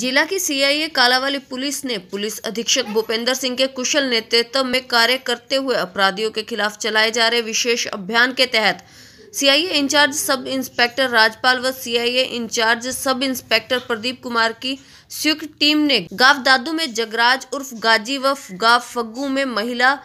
जिला की CIA Kalawali police ने पुलिस अधीक्षक भूपेंद्र सिंह के कुशल नेतृत्व में कार्य करते हुए अपराधियों के खिलाफ चलाए जा रहे विशेष अभियान के तहत CIA incharge sub inspector Rajpal व CIA incharge sub inspector Pradeep Kumar की संयुक्त टीम ने गाव दादू में जगराज उर्फ गाजी व गाव फग्गू में महिला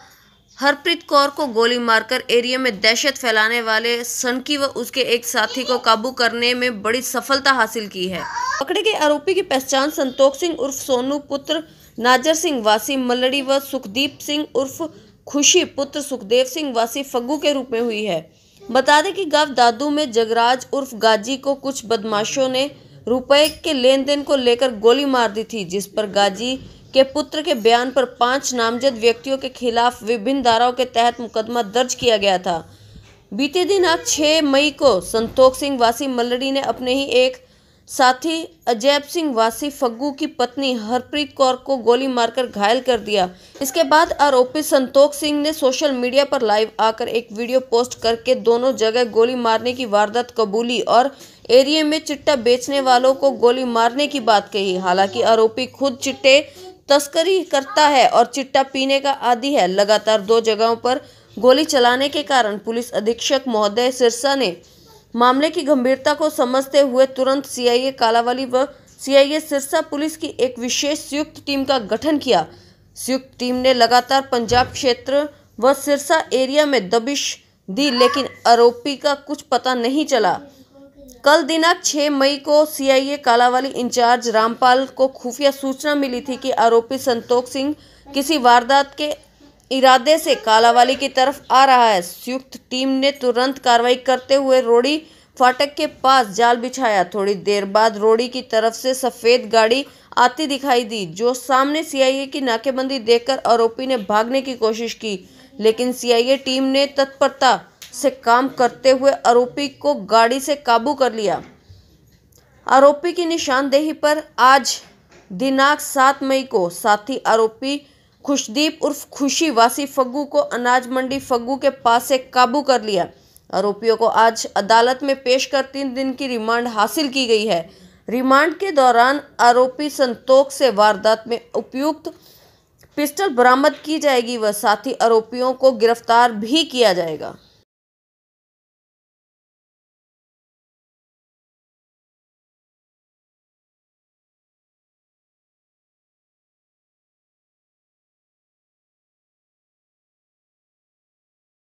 हरप्रीत कौर को गोली मारकर एरिया में दहशत फैलाने वाले सनकी व उसके एक साथी को काबू करने में बड़ी सफलता हासिल की है पकड़े गए आरोपी की पहचान संतोख सिंह उर्फ सोनू पुत्र नाजर सिंह वासी मल्लड़ी व सुखदीप सिंह उर्फ खुशी पुत्र सुखदेव सिंह वासी फग्गू के रूप में हुई है बता दें कि गांव दादू में जगराज उर्फ गाजी को कुछ बदमाशों ने रुपए के लेन देन को लेकर गोली मार दी थी जिस पर गाजी के पुत्र के बयान पर पांच नामजद व्यक्तियों के खिलाफ विभिन्न धाराओं के तहत मुकदमा दर्ज किया गया था बीते दिन आज छः मई को संतोख सिंह वासी मल्लड़ी ने अपने ही एक साथी अजैब सिंह वासी फग्गू की पत्नी हरप्रीत कौर को गोली मारकर घायल कर दिया इसके बाद आरोपी संतोख सिंह ने सोशल मीडिया पर लाइव आकर एक वीडियो पोस्ट करके दोनों जगह गोली मारने की वारदात कबूली और एरिए में चिट्टा बेचने वालों को गोली मारने की बात कही हालांकि आरोपी खुद चिट्टे तस्करी करता है और चिट्टा पीने का आदि है लगातार दो जगहों पर गोली चलाने के कारण पुलिस अधीक्षक महोदय सिरसा ने मामले की गंभीरता को समझते हुए तुरंत सीआईए कालावाली व सीआईए सिरसा पुलिस की एक विशेष संयुक्त टीम का गठन किया संयुक्त टीम ने लगातार पंजाब क्षेत्र व सिरसा एरिया में दबिश दी लेकिन आरोपी का कुछ पता नहीं चला कल दिनांक 6 मई को सीआईए कालावाली इंचार्ज रामपाल को खुफिया सूचना मिली थी कि आरोपी संतोष सिंह किसी वारदात के इरादे से कालावाली की तरफ आ रहा है संयुक्त टीम ने तुरंत कार्रवाई करते हुए रोड़ी फाटक के पास जाल बिछाया थोड़ी देर बाद रोड़ी की तरफ से सफ़ेद गाड़ी आती दिखाई दी जो सामने सीआईए की नाकेबंदी देखकर आरोपी ने भागने की कोशिश की लेकिन सीआईए टीम ने तत्परता से काम करते हुए आरोपी को गाड़ी से काबू कर लिया आरोपी की निशानदेही पर आज दिनांक सात मई को साथी आरोपी खुशदीप उर्फ खुशी वासी फग्गू को अनाज मंडी फग्गू के पास से काबू कर लिया आरोपियों को आज अदालत में पेश कर तीन दिन की रिमांड हासिल की गई है रिमांड के दौरान आरोपी संतोष से वारदात में उपयुक्त पिस्टल बरामद की जाएगी व साथ ही आरोपियों को गिरफ्तार भी किया जाएगा